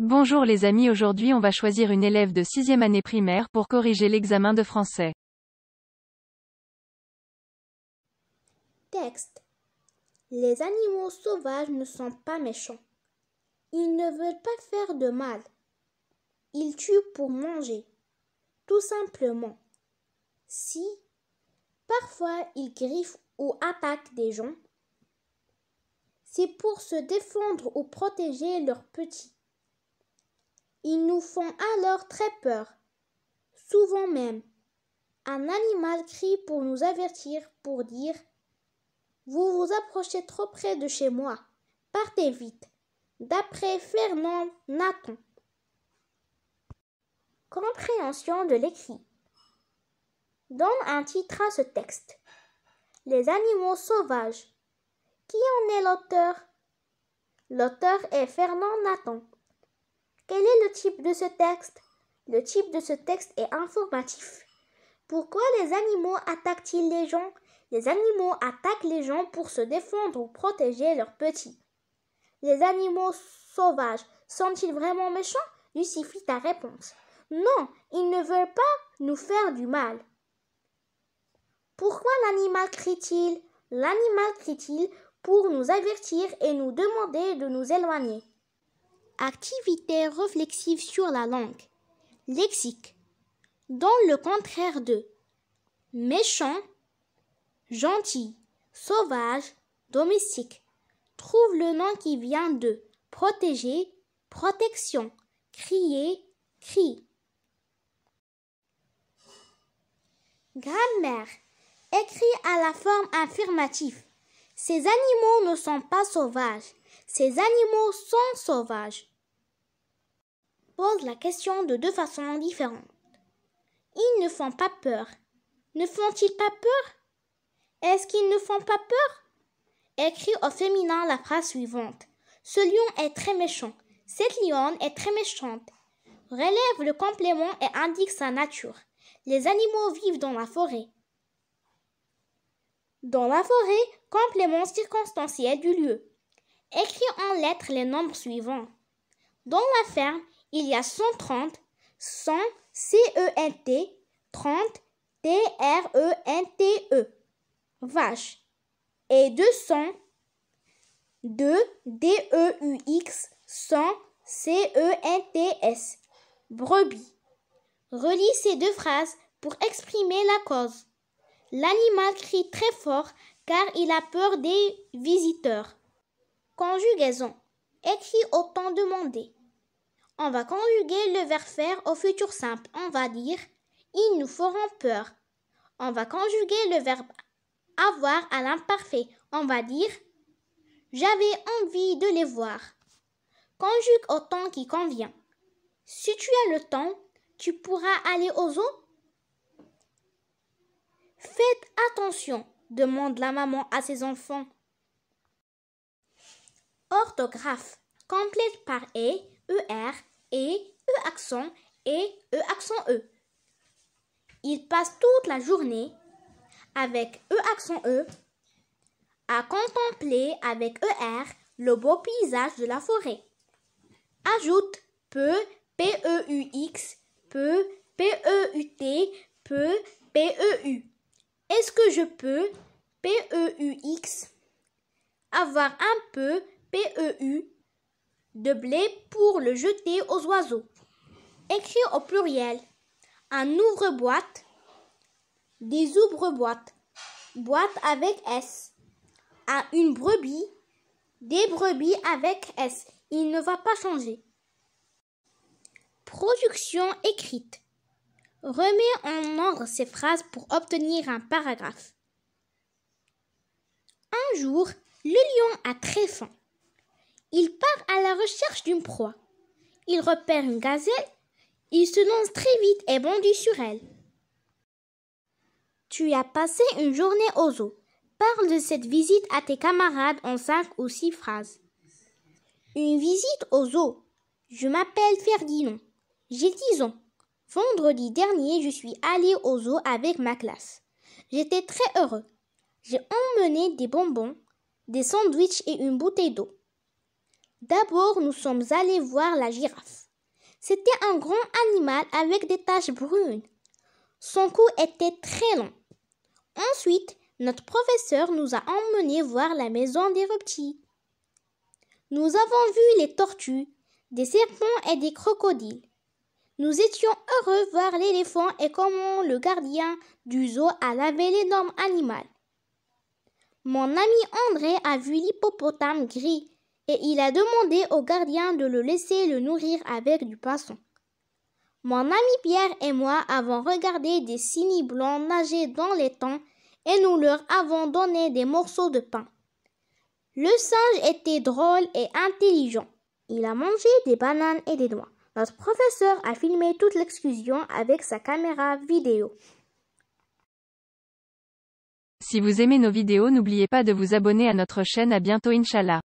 Bonjour les amis aujourd'hui on va choisir une élève de 6 année primaire pour corriger l'examen de français. Texte. Les animaux sauvages ne sont pas méchants. Ils ne veulent pas faire de mal. Ils tuent pour manger. Tout simplement. Si parfois ils griffent ou attaquent des gens, c'est pour se défendre ou protéger leurs petits. Ils nous font alors très peur, souvent même. Un animal crie pour nous avertir, pour dire Vous vous approchez trop près de chez moi, partez vite. D'après Fernand Nathan. Compréhension de l'écrit. Donne un titre à ce texte. Les animaux sauvages. Qui en est l'auteur L'auteur est Fernand Nathan. Quel est le type de ce texte Le type de ce texte est informatif. Pourquoi les animaux attaquent-ils les gens Les animaux attaquent les gens pour se défendre ou protéger leurs petits. Les animaux sauvages sont-ils vraiment méchants Lucifie ta réponse. Non, ils ne veulent pas nous faire du mal. Pourquoi l'animal crie-t-il L'animal crie-t-il pour nous avertir et nous demander de nous éloigner. Activité réflexive sur la langue. Lexique. Dans le contraire de méchant, gentil, sauvage, domestique. Trouve le nom qui vient de protéger, protection, crier, cri. Grammaire. Écrit à la forme affirmative. Ces animaux ne sont pas sauvages. Ces animaux sont sauvages. Pose la question de deux façons différentes. Ils ne font pas peur. Ne font-ils pas peur Est-ce qu'ils ne font pas peur Écrit au féminin la phrase suivante. Ce lion est très méchant. Cette lionne est très méchante. Relève le complément et indique sa nature. Les animaux vivent dans la forêt. Dans la forêt, complément circonstanciel du lieu. Écris en lettres les nombres suivants. Dans la ferme, il y a 130, 100 C-E-N-T, 30 T-R-E-N-T-E, vache, et 200, 2 D-E-U-X, 100 C-E-N-T-S, brebis. Relis ces deux phrases pour exprimer la cause. L'animal crie très fort car il a peur des visiteurs. Conjugaison. Écrit au temps demandé. On va conjuguer le verbe faire au futur simple. On va dire ils nous feront peur. On va conjuguer le verbe avoir à l'imparfait. On va dire j'avais envie de les voir. Conjugue au temps qui convient. Si tu as le temps, tu pourras aller aux eaux. Faites attention, demande la maman à ses enfants. Orthographe complète par E, ER et E accent et E accent E. Il passe toute la journée avec E accent E à contempler avec ER le beau paysage de la forêt. Ajoute peu, p e x peu, p e, t peu, p e, Est-ce que je peux, p e, x avoir un peu PEU de blé pour le jeter aux oiseaux. Écrit au pluriel. Un ouvre-boîte, des ouvre-boîtes, boîte avec S. À une brebis, des brebis avec S. Il ne va pas changer. Production écrite. Remets en ordre ces phrases pour obtenir un paragraphe. Un jour, le lion a très faim. Il part à la recherche d'une proie. Il repère une gazelle. Il se lance très vite et bondit sur elle. Tu as passé une journée aux zoo. Parle de cette visite à tes camarades en cinq ou six phrases. Une visite aux zoo. Je m'appelle Ferdinand. J'ai dix ans. Vendredi dernier, je suis allé aux eaux avec ma classe. J'étais très heureux. J'ai emmené des bonbons, des sandwichs et une bouteille d'eau. D'abord, nous sommes allés voir la girafe. C'était un grand animal avec des taches brunes. Son cou était très long. Ensuite, notre professeur nous a emmenés voir la maison des reptiles. Nous avons vu les tortues, des serpents et des crocodiles. Nous étions heureux de voir l'éléphant et comment le gardien du zoo a lavé l'énorme animal. Mon ami André a vu l'hippopotame gris et il a demandé au gardien de le laisser le nourrir avec du poisson. Mon ami Pierre et moi avons regardé des cygnes blancs nager dans l'étang et nous leur avons donné des morceaux de pain. Le singe était drôle et intelligent. Il a mangé des bananes et des noix. Notre professeur a filmé toute l'exclusion avec sa caméra vidéo. Si vous aimez nos vidéos, n'oubliez pas de vous abonner à notre chaîne. À bientôt, Inch'Allah.